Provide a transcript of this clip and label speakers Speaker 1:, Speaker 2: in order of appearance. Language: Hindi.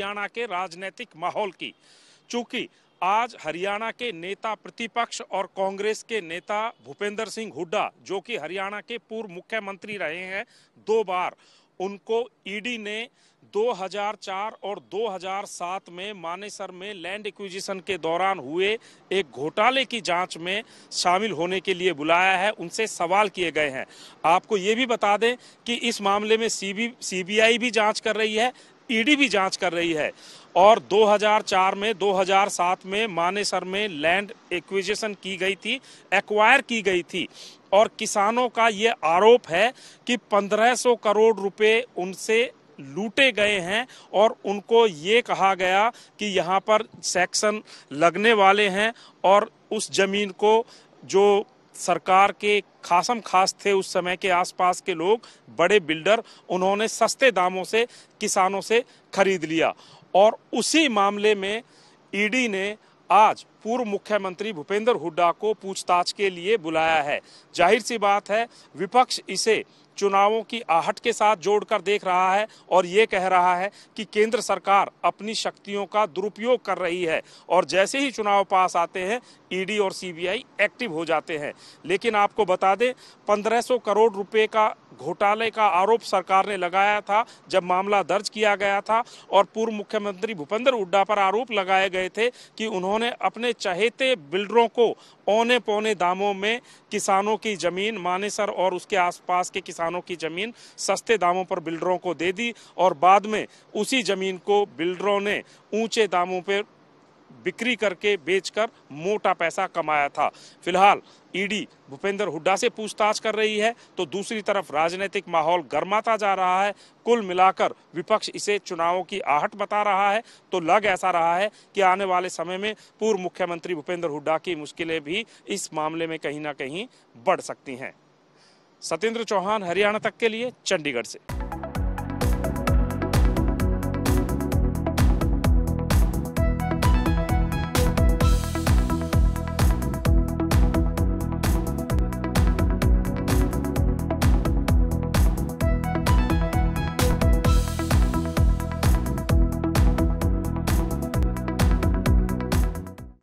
Speaker 1: हरियाणा के राजनीतिक माहौल की चूंकि आज हरियाणा के नेता प्रतिपक्ष और कांग्रेस के नेता भूपेंद्र सिंह हुड्डा जो कि हरियाणा के पूर्व मुख्यमंत्री रहे हैं दो बार उनको ईडी ने 2004 और 2007 में मानेसर में लैंड एक्विजिशन के दौरान हुए एक घोटाले की जांच में शामिल होने के लिए बुलाया है उनसे सवाल किए गए हैं आपको ये भी बता दें कि इस मामले में सीबी सीबीआई भी जांच कर रही है ईडी भी जांच कर रही है और 2004 में 2007 में मानेसर में लैंड एक्विजिशन की गई थी एक्वायर की गई थी और किसानों का ये आरोप है कि 1500 करोड़ रुपए उनसे लूटे गए हैं और उनको ये कहा गया कि यहाँ पर सेक्शन लगने वाले हैं और उस जमीन को जो सरकार के खासम खास थे उस समय के आसपास के लोग बड़े बिल्डर उन्होंने सस्ते दामों से किसानों से खरीद लिया और उसी मामले में ईडी ने आज पूर्व मुख्यमंत्री भूपेंद्र हुड्डा को पूछताछ के लिए बुलाया है जाहिर सी बात है विपक्ष इसे चुनावों की आहट के साथ जोड़कर देख रहा है और ये कह रहा है कि केंद्र सरकार अपनी शक्तियों का दुरुपयोग कर रही है और जैसे ही चुनाव पास आते हैं ईडी और सीबीआई एक्टिव हो जाते हैं लेकिन आपको बता दें 1500 करोड़ रुपए का घोटाले का आरोप सरकार ने लगाया था जब मामला दर्ज किया गया था और पूर्व मुख्यमंत्री भूपेंद्र हुड्डा पर आरोप लगाए गए थे कि उन्होंने अपने चहेते बिल्डरों को औने पौने दामों में किसानों की ज़मीन मानेसर और उसके आसपास के किसानों की ज़मीन सस्ते दामों पर बिल्डरों को दे दी और बाद में उसी ज़मीन को बिल्डरों ने ऊंचे दामों पर बिक्री करके बेचकर मोटा पैसा कमाया था फिलहाल ईडी भूपेंद्र हुड्डा से पूछताछ कर रही है तो दूसरी तरफ राजनीतिक माहौल गर्माता जा रहा है कुल मिलाकर विपक्ष इसे चुनावों की आहट बता रहा है तो लग ऐसा रहा है कि आने वाले समय में पूर्व मुख्यमंत्री भूपेंद्र हुड्डा की मुश्किलें भी इस मामले में कहीं ना कहीं बढ़ सकती हैं सत्येंद्र चौहान हरियाणा तक के लिए चंडीगढ़ से